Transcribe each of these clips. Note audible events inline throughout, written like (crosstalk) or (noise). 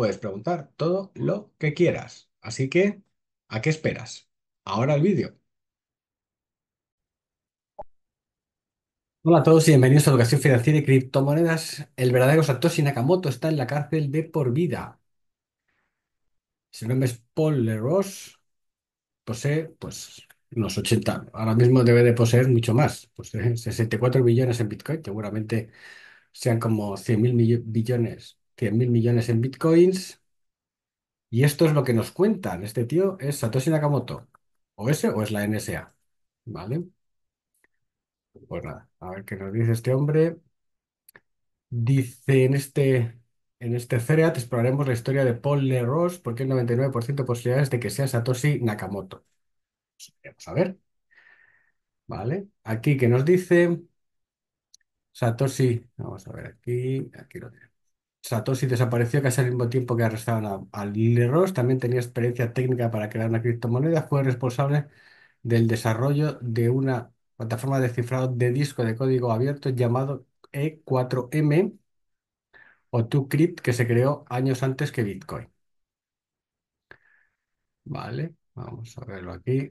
puedes preguntar todo lo que quieras. Así que, ¿a qué esperas? Ahora el vídeo. Hola a todos y bienvenidos a Educación Financiera y Criptomonedas. El verdadero Satoshi Nakamoto está en la cárcel de por vida. Su nombre es Paul Ross Posee, pues, unos 80. Ahora mismo debe de poseer mucho más. Pues, 64 billones en Bitcoin. Seguramente sean como 100 mil billones 100.000 millones en bitcoins. Y esto es lo que nos cuentan. Este tío es Satoshi Nakamoto. O ese o es la NSA. ¿Vale? Pues nada, a ver qué nos dice este hombre. Dice en este, en este CEREAT exploraremos la historia de Paul Rose porque el 99% de posibilidades de que sea Satoshi Nakamoto. Pues, vamos a ver. ¿Vale? Aquí que nos dice Satoshi. Vamos a ver aquí. Aquí lo tenemos. Satoshi desapareció casi al mismo tiempo que arrestaron a, También tenía experiencia técnica para crear una criptomoneda. Fue responsable del desarrollo de una plataforma de cifrado de disco de código abierto llamado E4M o 2Crypt que se creó años antes que Bitcoin. Vale, vamos a verlo aquí.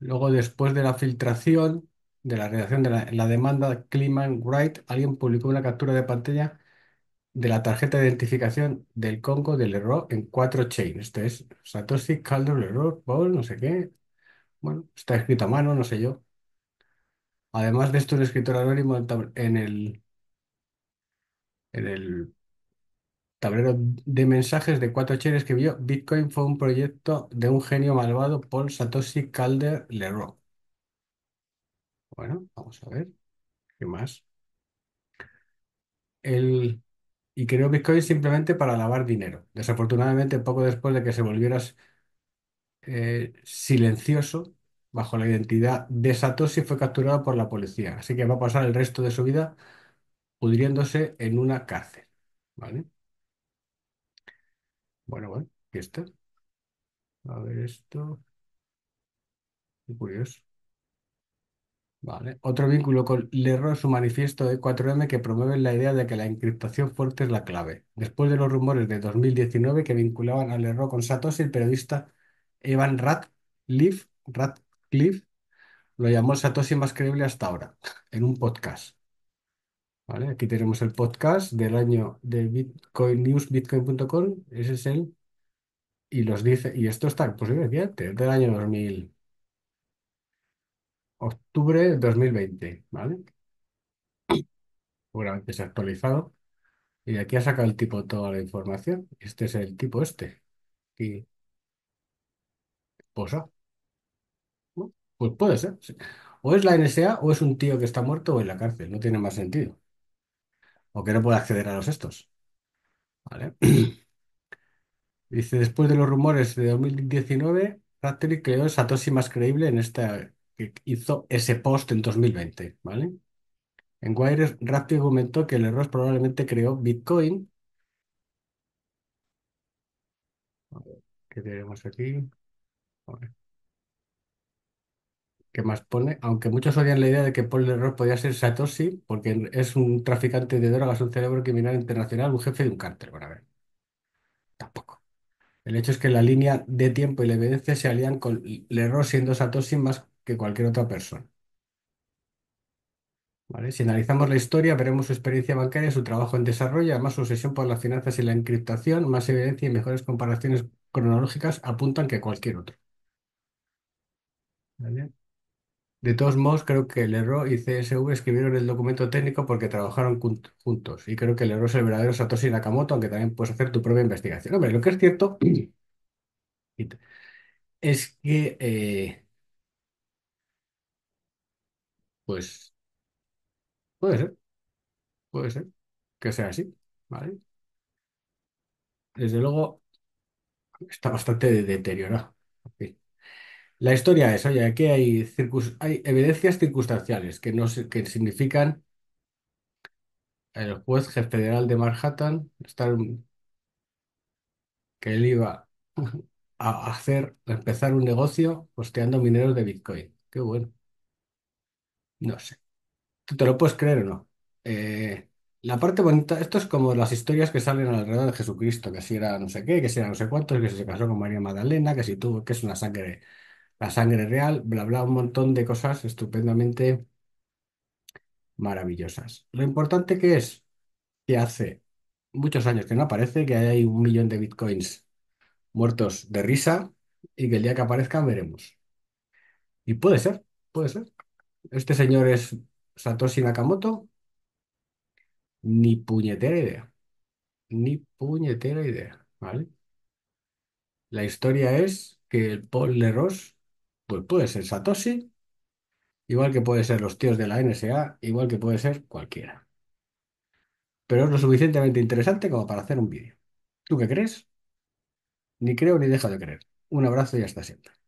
Luego, después de la filtración de la redacción de la, demanda Climate Wright, alguien publicó una captura de pantalla de la tarjeta de identificación del Congo del error en cuatro chains. Esto es Satoshi, Calder error, Paul, no sé qué. Bueno, está escrito a mano, no sé yo. Además de esto, un escritor anónimo en el, en el tablero de mensajes de cuatro chains que vio, Bitcoin fue un proyecto de un genio malvado, Paul Satoshi Calder Leroy. Bueno, vamos a ver. ¿Qué más? El y creó Bitcoin simplemente para lavar dinero. Desafortunadamente, poco después de que se volviera eh, silencioso bajo la identidad de Satoshi, fue capturado por la policía. Así que va a pasar el resto de su vida pudriéndose en una cárcel. ¿Vale? Bueno, bueno, aquí está. A ver esto. Qué curioso. Vale. Otro vínculo con Lerro es su manifiesto de 4M que promueve la idea de que la encriptación fuerte es la clave. Después de los rumores de 2019 que vinculaban a Lerro con Satoshi, el periodista Evan Ratcliffe, lo llamó Satoshi más creíble hasta ahora, en un podcast. ¿Vale? Aquí tenemos el podcast del año de Bitcoin News, bitcoin.com, ese es el, y los dice, y esto está, posible desde el del año 2000 octubre de 2020, ¿vale? Seguramente se ha actualizado. Y aquí ha sacado el tipo toda la información. Este es el tipo este. Y posa. Pues, ah, pues puede ser. O es la NSA o es un tío que está muerto o en la cárcel. No tiene más sentido. O que no puede acceder a los estos. ¿Vale? (clears throat) Dice, después de los rumores de 2019, Rattery creó esa Satoshi más creíble en esta que hizo ese post en 2020, ¿vale? En Wire, Rappi argumentó que el error probablemente creó Bitcoin. ¿Qué tenemos aquí? ¿Qué más pone? Aunque muchos odian la idea de que Paul error podía ser Satoshi, porque es un traficante de drogas, un cerebro criminal internacional, un jefe de un cártel. Bueno, a ver, tampoco. El hecho es que la línea de tiempo y la evidencia se alían con el error siendo Satoshi más que cualquier otra persona. Si analizamos la historia, veremos su experiencia bancaria, su trabajo en desarrollo, además su obsesión por las finanzas y la encriptación, más evidencia y mejores comparaciones cronológicas apuntan que cualquier otro. De todos modos, creo que Leroy y CSV escribieron el documento técnico porque trabajaron juntos. Y creo que Leroy es el verdadero Satoshi Nakamoto, aunque también puedes hacer tu propia investigación. Hombre, lo que es cierto (clears throat) es que eh, pues puede ser, puede ser que sea así, ¿vale? Desde luego está bastante deteriorado. La historia es, oye, aquí hay, circus- hay evidencias circunstanciales que, no, sé que significan el juez jefe federal de Manhattan que él iba (laughs) a hacer, empezar un negocio posteando mineros de Bitcoin. Qué bueno. No sé. ¿Tú te lo puedes creer o no? Eh, la parte bonita, esto es como las historias que salen alrededor de Jesucristo, que si era no sé qué, que si era no sé cuántos, que se casó con María Magdalena, que si tuvo, que es una sangre, la sangre real, bla, bla, un montón de cosas estupendamente maravillosas. Lo importante que es que hace muchos años que no aparece, que hay un millón de bitcoins muertos de risa y que el día que aparezca veremos. Y puede ser, puede ser. Este señor es Satoshi Nakamoto. Ni puñetera idea. Ni puñetera idea. ¿Vale? La historia es que el Paul Leros pues puede ser Satoshi, igual que puede ser los tíos de la NSA, igual que puede ser cualquiera. Pero es lo suficientemente interesante como para hacer un vídeo. ¿Tú qué crees? Ni creo ni dejo de creer. Un abrazo y hasta siempre.